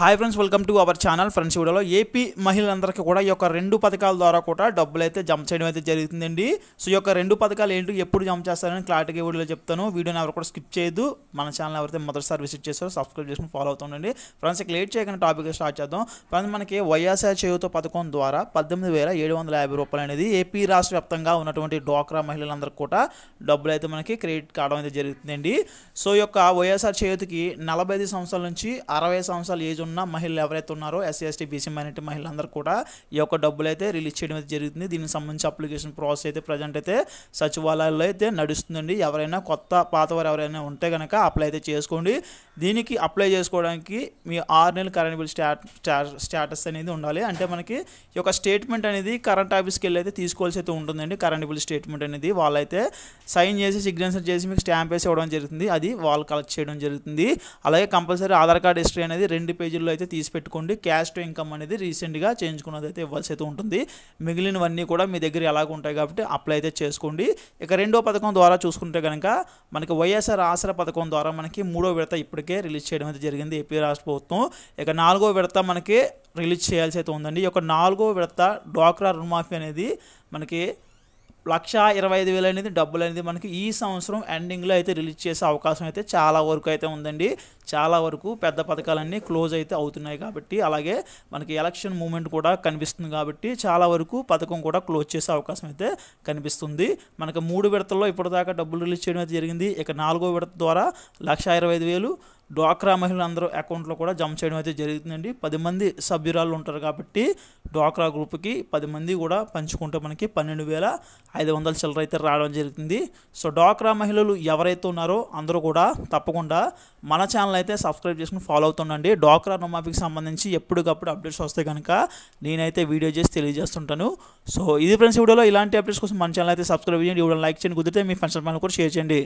hi friends welcome to our channel friends వీడియోలో AP మహిళలందరికీ కూడా ఈ యొక్క రెండు పథకాల ద్వారా కూడా డబ్బులు అయితే జమ చేయడం అయితే జరుగుతుందండి సో ఈ యొక్క రెండు పథకాలు ఏంటి ఎప్పుడు జమ చేస్తారని క్లారిటీగా వీడియోలో చెప్తాను వీడియోని ఎవరు కూడా స్కిప్ చేయదు మన ఛానల్ ఎవరైతే మొదటిసారి విజిట్ చేస్తారో సబ్స్క్రైబ్ చేసుకుని ఫాలో అవుతుండండి ఫ్రెండ్స్ ఇక లేట్ చేయకుండా టాపిక్ స్టార్ట్ చేద్దాం ఫ్రెండ్స్ మనకి వైఎస్ఆర్ చేయుత పథకం ద్వారా పద్దెనిమిది వేల ఏడు వందల యాభై రూపాయలు అనేది ఏపీ రాష్ట్ర వ్యాప్తంగా ఉన్నటువంటి డ్వాక్రా మహిళలందరికీ కూడా డబ్బులు అయితే మనకి క్రెడిట్ కావడం అయితే జరుగుతుందండి సో ఈ యొక్క వైఎస్ఆర్ చేయుతకి నలభై ఐదు సంవత్సరాల నుంచి అరవై సంవత్సరాలు ఏజ్ ఉన్న మహిళలు ఎవరైతే ఉన్నారో ఎస్సీ ఎస్టీ బీసీ మైనార్టీ మహిళలందరూ కూడా ఈ యొక్క డబ్బులు అయితే రిలీజ్ చేయడం అయితే జరుగుతుంది దీనికి సంబంధించి అప్లికేషన్ ప్రాసెస్ అయితే ప్రజెంట్ అయితే సచివాలయాల్లో అయితే నడుస్తుందండి ఎవరైనా కొత్త పాతవారు ఎవరైనా ఉంటే కనుక అప్లై అయితే చేసుకోండి దీనికి అప్లై చేసుకోవడానికి మీ ఆరు నెలలు కరెంట్ బిల్ స్టాట్ స్టాటస్ అనేది ఉండాలి అంటే మనకి ఈ యొక్క స్టేట్మెంట్ అనేది కరెంట్ ఆఫీస్కి వెళ్ళి అయితే తీసుకోవాల్సి అయితే ఉంటుందండి కరెంట్ బిల్ స్టేట్మెంట్ అనేది వాళ్ళైతే సైన్ చేసి సిగ్నేచర్ చేసి మీకు స్టాంప్ వేసి ఇవ్వడం జరుగుతుంది అది వాళ్ళు కలెక్ట్ చేయడం జరుగుతుంది అలాగే కంపల్సరీ ఆధార్ కార్డ్ హిస్టరీ అనేది రెండు పేజీల్లో అయితే తీసి పెట్టుకోండి క్యాష్ టు ఇన్కమ్ అనేది రీసెంట్గా చేయించుకున్నది అయితే ఇవ్వాల్సి అయితే ఉంటుంది మిగిలినవన్నీ కూడా మీ దగ్గర ఎలాగ ఉంటాయి కాబట్టి అప్లై అయితే చేసుకోండి ఇక రెండో పథకం ద్వారా చూసుకుంటే కనుక మనకి వైఎస్ఆర్ ఆసరా పథకం ద్వారా మనకి మూడో విడత ఇప్పటికే రిలీజ్ చేయడం అయితే జరిగింది ఏపీ రాష్ట్ర ప్రభుత్వం ఇక నాలుగో విడత మనకి రిలీజ్ చేయాల్సి అయితే ఉందండి ఈ యొక్క నాలుగో విడత డ్వాక్రా రుణమాఫీ అనేది మనకి లక్ష ఇరవై ఐదు వేలు అనేది డబ్బులు అనేది మనకి ఈ సంవత్సరం ఎండింగ్లో అయితే రిలీజ్ చేసే అవకాశం అయితే చాలా వరకు అయితే ఉందండి చాలా వరకు పెద్ద పథకాలన్నీ క్లోజ్ అయితే అవుతున్నాయి కాబట్టి అలాగే మనకి ఎలక్షన్ మూమెంట్ కూడా కనిపిస్తుంది కాబట్టి చాలా వరకు పథకం కూడా క్లోజ్ చేసే అవకాశం అయితే కనిపిస్తుంది మనకు మూడు విడతల్లో ఇప్పటిదాకా డబ్బులు రిలీజ్ చేయడం అయితే జరిగింది ఇక నాలుగో విడత ద్వారా లక్ష ఇరవై ఐదు వేలు డ్వాక్రా మహిళలందరూ అకౌంట్లో కూడా జమ చేయడం అయితే జరుగుతుందండి పది మంది సభ్యురాలు ఉంటారు కాబట్టి డ్వాక్రా గ్రూప్కి పది మంది కూడా పంచుకుంటే మనకి పన్నెండు వేల ఐదు వందల చిల్లర అయితే రావడం జరుగుతుంది సో డ్వాక్రా మహిళలు ఎవరైతే ఉన్నారో అందరూ కూడా తప్పకుండా మన ఛానల్ అయితే సబ్స్క్రైబ్ చేసుకుని ఫాలో అవుతుండండి డ్వాక్రా రుణమాఫీకి సంబంధించి ఎప్పటికప్పుడు అప్డేట్స్ వస్తే కనుక నేనైతే వీడియో చేసి తెలియజేస్తుంటాను సో ఇది ఫ్రెండ్స్ వీడియోలో ఇలాంటి అప్డేట్స్ కోసం మన ఛానల్ అయితే సబ్స్క్రైబ్ చేయండి వీడియో లైక్ చేయండి కుదిరితే మీ ఫ్రెండ్స్ కూడా షేర్ చేయండి